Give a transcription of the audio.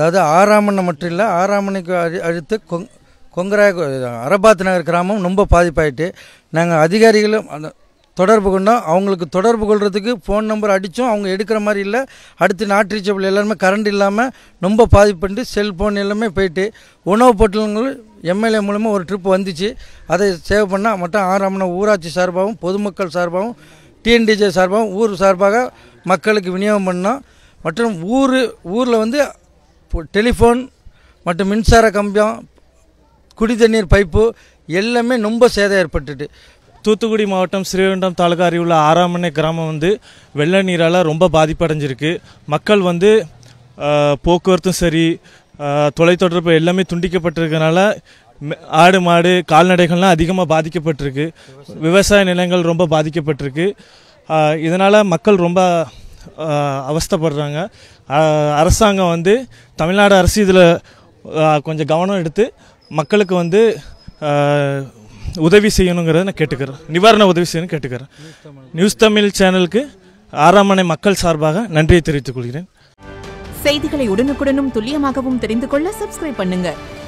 அதாவது ஆறாமண்ணை மட்டும் இல்லை ஆறாமணிக்கு அழி அழித்து கொங் கொங்கராய அரபாத் நகர் கிராமம் ரொம்ப பாதிப்பாயிட்டு நாங்கள் அதிகாரிகளும் அந்த தொடர்பு கொண்டோம் அவங்களுக்கு தொடர்பு கொள்கிறதுக்கு ஃபோன் நம்பர் அடித்தோம் அவங்க எடுக்கிற மாதிரி இல்லை அடுத்து நாட்டு ரீச்சபிள் எல்லாருமே கரண்ட் இல்லாமல் ரொம்ப பாதிப்பு பண்ணிட்டு செல்ஃபோன் எல்லாமே போயிட்டு உணவு பொட்டலங்கள் எம்எல்ஏ மூலமாக ஒரு ட்ரிப் வந்துச்சு அதை சேவ் பண்ணால் மட்டும் ஆறாமண ஊராட்சி சார்பாகவும் பொதுமக்கள் சார்பாகவும் டிஎன்டிஜே சார்பாகவும் ஊர் சார்பாக மக்களுக்கு விநியோகம் பண்ணோம் மற்றும் ஊர் ஊரில் வந்து டெலிஃபோன் மற்றும் மின்சார கம்பியம் குடிதண்ணீர் பைப்பு எல்லாமே ரொம்ப சேதம் ஏற்பட்டுட்டு தூத்துக்குடி மாவட்டம் ஸ்ரீவண்டம் தாலுகா அறிவுள்ள ஆறாமனை கிராமம் வந்து வெள்ள நீரால் ரொம்ப பாதிப்படைஞ்சிருக்கு மக்கள் வந்து போக்குவரத்தும் சரி தொலைத்தொடர்பு எல்லாமே துண்டிக்கப்பட்டிருக்கனால ஆடு மாடு கால்நடைகள்லாம் அதிகமாக பாதிக்கப்பட்டிருக்கு விவசாய நிலங்கள் ரொம்ப பாதிக்கப்பட்டிருக்கு இதனால் மக்கள் ரொம்ப அவஸ்தப்படுறாங்க அரசாங்கம் வந்து தமிழ்நாடு அரசு இதில் கொஞ்சம் கவனம் எடுத்து மக்களுக்கு வந்து உதவி செய்யணுங்கிறத நான் கேட்டுக்கிறேன் நிவாரண உதவி செய்யணும்னு கேட்டுக்கிறேன் நியூஸ் தமிழ் சேனலுக்கு ஆறாமனை மக்கள் சார்பாக நன்றியை தெரிவித்துக் கொள்கிறேன் செய்திகளை உடனுக்குடனும் துல்லியமாகவும் தெரிந்து கொள்ள சப்ஸ்கிரைப் பண்ணுங்கள்